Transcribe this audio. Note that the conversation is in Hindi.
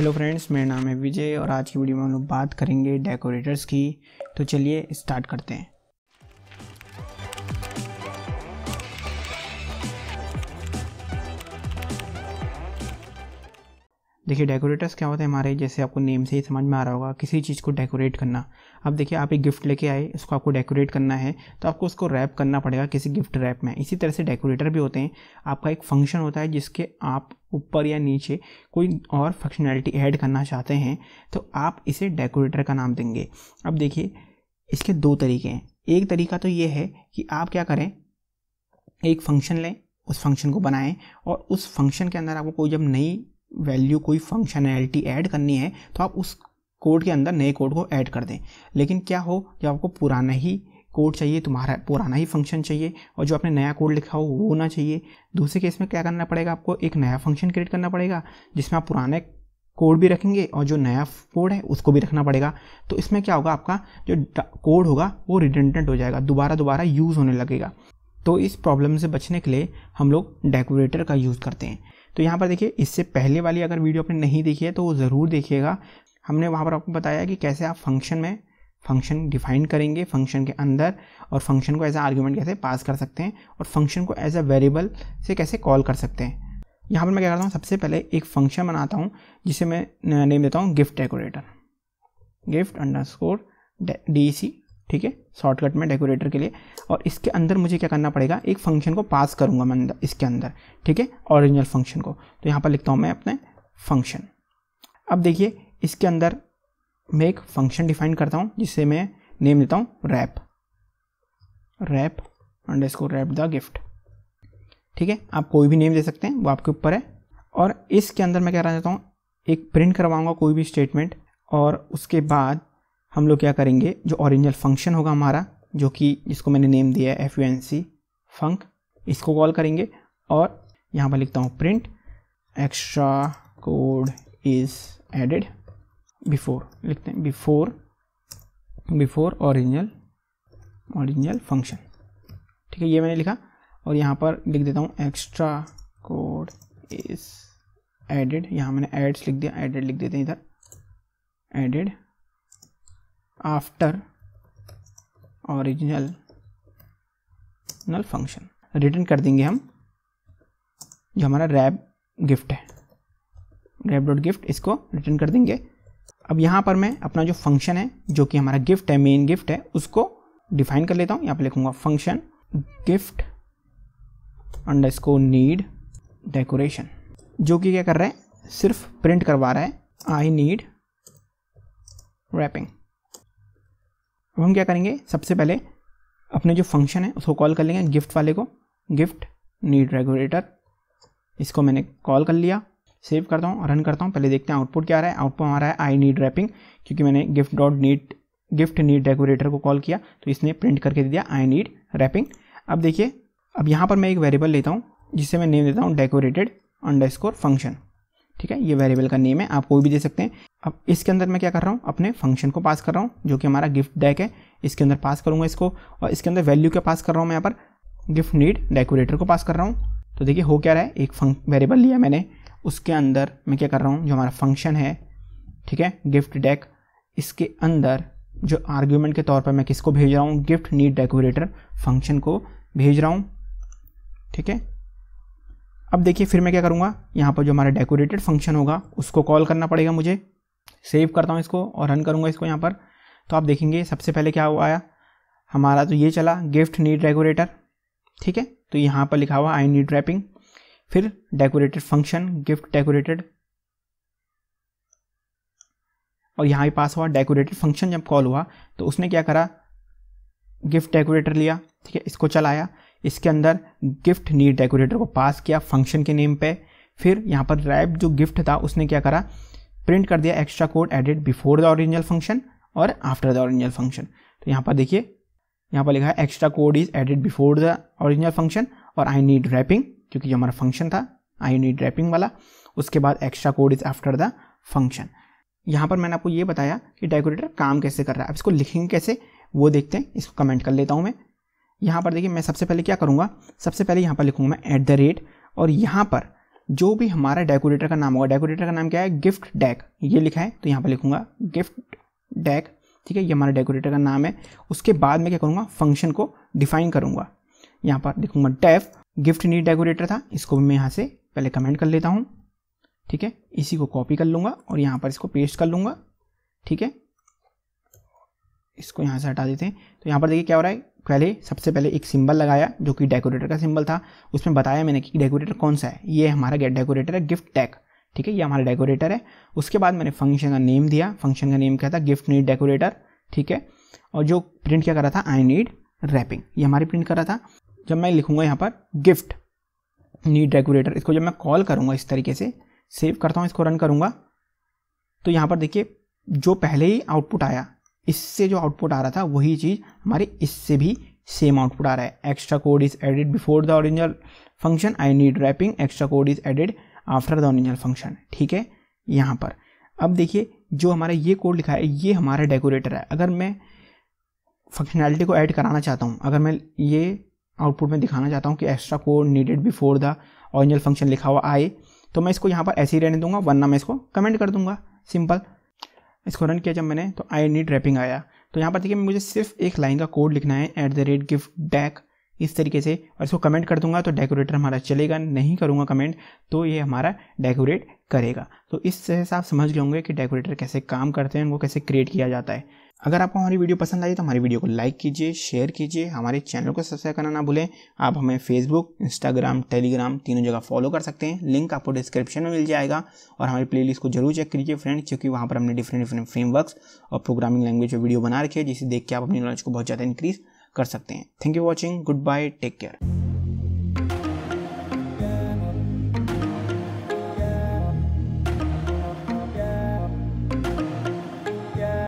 हेलो फ्रेंड्स मेरा नाम है विजय और आज की वीडियो में हम लोग बात करेंगे डेकोरेटर्स की तो चलिए स्टार्ट करते हैं देखिए डेकोरेटर्स क्या होते हैं हमारे जैसे आपको नेम से ही समझ में आ रहा होगा किसी चीज़ को डेकोरेट करना अब देखिए आप एक गिफ्ट लेके आए उसको आपको डेकोरेट करना है तो आपको उसको रैप करना पड़ेगा किसी गिफ्ट रैप में इसी तरह से डेकोरेटर भी होते हैं आपका एक फंक्शन होता है जिसके आप ऊपर या नीचे कोई और फंक्शनैलिटी ऐड करना चाहते हैं तो आप इसे डेकोरेटर का नाम देंगे अब देखिए इसके दो तरीके हैं एक तरीका तो ये है कि आप क्या करें एक फंक्शन लें उस फंक्शन को बनाएं और उस फंक्शन के अंदर आपको कोई जब नई वैल्यू कोई फंक्शनैलिटी ऐड करनी है तो आप उस कोड के अंदर नए कोड को ऐड कर दें लेकिन क्या हो जब आपको पुराना ही कोड चाहिए तुम्हारा पुराना ही फंक्शन चाहिए और जो आपने नया कोड लिखा हो वो होना चाहिए दूसरे केस में क्या करना पड़ेगा आपको एक नया फंक्शन क्रिएट करना पड़ेगा जिसमें आप पुराने कोड भी रखेंगे और जो नया कोड है उसको भी रखना पड़ेगा तो इसमें क्या होगा आपका जो कोड होगा वो रिडेंडेंट हो जाएगा दोबारा दोबारा यूज़ होने लगेगा तो इस प्रॉब्लम से बचने के लिए हम लोग डेकोरेटर का यूज़ करते हैं तो यहाँ पर देखिए इससे पहले वाली अगर वीडियो आपने नहीं देखी है तो वो ज़रूर देखिएगा हमने वहाँ पर आपको बताया कि कैसे आप फंक्शन में फंक्शन डिफाइन करेंगे फंक्शन के अंदर और फंक्शन को एज आ आर्ग्यूमेंट कैसे पास कर सकते हैं और फंक्शन को एज अ वेरिएबल से कैसे कॉल कर सकते हैं यहाँ पर मैं क्या करता हूँ सबसे पहले एक फंक्शन बनाता हूँ जिसे मैं नेम देता हूँ gift decorator gift underscore D C ठीक है शॉर्टकट में डेकोरेटर के लिए और इसके अंदर मुझे क्या करना पड़ेगा एक फंक्शन को पास करूँगा मैं अंदर इसके अंदर ठीक है ओरिजिनल फंक्शन को तो यहाँ पर लिखता हूँ मैं अपने फंक्शन अब देखिए इसके अंदर मैं एक फंक्शन डिफाइन करता हूँ जिससे मैं नेम देता हूँ रैप रैप अंडर इसको रैप द गिफ्ट ठीक है आप कोई भी नेम दे सकते हैं वो आपके ऊपर है और इसके अंदर मैं क्या करना चाहता हूँ एक प्रिंट करवाऊँगा कोई भी स्टेटमेंट और उसके बाद हम लोग क्या करेंगे जो ओरिजिनल फंक्शन होगा हमारा जो कि जिसको मैंने नेम दिया है F U N C func इसको कॉल करेंगे और यहाँ पर लिखता हूँ print extra code is added before लिखते हैं before before original original function ठीक है ये मैंने लिखा और यहाँ पर लिख देता हूँ एक्स्ट्रा कोड इज़ एडेड यहाँ मैंने एड्स लिख दिया एडेड लिख देते हैं इधर added after original null function return कर देंगे हम जो हमारा रैब गिफ्ट है रैब डॉट गिफ्ट इसको रिटर्न कर देंगे अब यहाँ पर मैं अपना जो फंक्शन है जो कि हमारा गिफ्ट है मेन गिफ्ट है उसको डिफाइन कर लेता हूँ यहाँ पर लिखूँगा फंक्शन गिफ्ट अंडर इसको नीड डेकोरेशन जो कि क्या कर रहा है सिर्फ प्रिंट करवा रहा है आई नीड रैपिंग अब हम क्या करेंगे सबसे पहले अपने जो फंक्शन है उसको कॉल कर लेंगे गिफ्ट वाले को गिफ्ट नीड रेगुलेटर इसको मैंने कॉल कर लिया सेव करता हूँ रन करता हूँ पहले देखते हैं आउटपुट क्या आ रहा है आउटपुट हमारा है आई नीड रैपिंग क्योंकि मैंने gift dot need gift need decorator को कॉल किया तो इसने प्रिंट करके दे दिया आई नीड रैपिंग अब देखिए अब यहाँ पर मैं एक वेरिएबल लेता हूँ जिसे मैं नेम देता हूँ डेकोरेटेड अंडर फंक्शन ठीक है ये वेरिएबल का नेम है आप कोई भी दे सकते हैं अब इसके अंदर मैं क्या कर रहा हूँ अपने फंक्शन को पास कर रहा हूँ जो कि हमारा गिफ्ट डेक है इसके अंदर पास करूँगा इसको और इसके अंदर वैल्यू क्या पास कर रहा हूँ मैं यहाँ पर गिफ्ट नीड डेकोरेटर को पास कर रहा हूँ तो देखिए हो क्या रहा है एक फंक वेरिएबल लिया मैंने उसके अंदर मैं क्या कर रहा हूँ जो हमारा फंक्शन है ठीक है गिफ्ट डेक इसके अंदर जो आर्ग्यूमेंट के तौर पर मैं किसको भेज रहा हूँ गिफ्ट नीड डेकोरेटर फंक्शन को भेज रहा हूँ ठीक है अब देखिए फिर मैं क्या करूँगा यहाँ पर जो हमारा डेकोरेटेड फंक्शन होगा उसको कॉल करना पड़ेगा मुझे सेव करता हूँ इसको और रन करूँगा इसको यहाँ पर तो आप देखेंगे सबसे पहले क्या हुआ आया हमारा तो ये चला गिफ्ट नीड डेकोरेटर ठीक है तो यहाँ पर लिखा हुआ आई नीड रैपिंग फिर डेकोरेटेड फंक्शन गिफ्ट डेकोरेटेड और यहाँ भी पास हुआ डेकोरेटेड फंक्शन जब कॉल हुआ तो उसने क्या करा गिफ्ट डेकोरेटर लिया ठीक है इसको चलाया इसके अंदर गिफ्ट नीड डेकोरेटर को पास किया फंक्शन के नेम पे फिर यहाँ पर रैप जो गिफ्ट था उसने क्या करा प्रिंट कर दिया extra code added before the original function और आफ्टर द ऑरिजिनल फंक्शन तो यहाँ पर देखिए यहाँ पर लिखा है extra code is added before the original function और आई नीड रैपिंग क्योंकि जो हमारा फंक्शन था आई नीड रैपिंग वाला उसके बाद extra code is after the function यहाँ पर मैंने आपको ये बताया कि डेकोरेटर काम कैसे कर रहा है अब इसको लिखेंगे कैसे वो देखते हैं इसको कमेंट कर लेता हूँ मैं यहाँ पर देखिए मैं सबसे पहले क्या करूँगा सबसे पहले यहाँ पर लिखूँगा मैं एट द रेट और यहाँ पर जो भी हमारा डेकोरेटर का नाम होगा डेकोरेटर का नाम क्या है गिफ्ट डैक ये लिखा है तो यहाँ पर लिखूंगा गिफ्ट डैक ठीक है ये हमारा डेकोरेटर का नाम है उसके बाद मैं क्या करूँगा फंक्शन को डिफाइन करूँगा यहाँ पर लिखूंगा डेफ गिफ्ट नीड डेकोरेटर था इसको भी मैं यहाँ से पहले कमेंट कर लेता हूँ ठीक है इसी को कॉपी कर लूँगा और यहाँ पर इसको पेस्ट कर लूँगा ठीक है इसको यहाँ से हटा देते हैं तो यहाँ पर देखिए क्या हो रहा है पहले सबसे पहले एक सिंबल लगाया जो कि डेकोरेटर का सिंबल था उसमें बताया मैंने कि डेकोरेटर कौन सा है ये हमारा गेट डेकोरेटर है गिफ्ट टैग ठीक है ये हमारा डेकोरेटर है उसके बाद मैंने फंक्शन का नेम दिया फंक्शन का नेम क्या था गिफ्ट नीड डेकोरेटर ठीक है और जो प्रिंट क्या कर रहा था आई नीड रैपिंग ये हमारे प्रिंट कर रहा था जब मैं लिखूंगा यहाँ पर गिफ्ट नीड डेकोरेटर इसको जब मैं कॉल करूँगा इस तरीके से सेव करता हूँ इसको रन करूँगा तो यहाँ पर देखिए जो पहले ही आउटपुट आया इससे जो आउटपुट आ रहा था वही चीज़ हमारे इससे भी सेम आउटपुट आ रहा है extra code is added before the original function I need wrapping extra code is added after the original function ठीक है यहाँ पर अब देखिए जो हमारा ये कोड लिखा है ये हमारा डेकोरेटर है अगर मैं फंक्शनैलिटी को ऐड कराना चाहता हूँ अगर मैं ये आउटपुट में दिखाना चाहता हूँ कि extra code needed before the original function लिखा हुआ आए तो मैं इसको यहाँ पर ऐसे ही रहने दूंगा वरना मैं इसको कमेंट कर दूंगा सिंपल इसको रन किया जब मैंने तो आई नीड रैपिंग आया तो यहाँ पर देखिए मुझे सिर्फ एक लाइन का कोड लिखना है at the rate gift dec इस तरीके से और इसको कमेंट कर दूंगा तो डेकोरेटर हमारा चलेगा नहीं करूँगा कमेंट तो ये हमारा डेकोरेट करेगा तो इस तरह से आप समझ गए होंगे कि डेकोरेटर कैसे काम करते हैं उनको कैसे क्रिएट किया जाता है अगर आपको हमारी वीडियो पसंद आई तो हमारी वीडियो को लाइक कीजिए शेयर कीजिए हमारे चैनल को सब्सक्राइब करना ना भूलें आप हमें फेसबुक इंस्टाग्राम टेलीग्राम तीनों जगह फॉलो कर सकते हैं लिंक आपको डिस्क्रिप्शन में मिल जाएगा और हमारी प्लेलिस्ट को जरूर चेक कीजिए फ्रेंड क्योंकि वहाँ पर हमने डिफरेंट डिफरेंट फ्रेमवर्क्स और प्रोग्रामिंग लैंग्वेज में वीडियो बना रखी है जिसे देख के आप अपनी नॉलेज को बहुत ज़्यादा इंक्रीज़ कर सकते हैं thank you watching good bye take care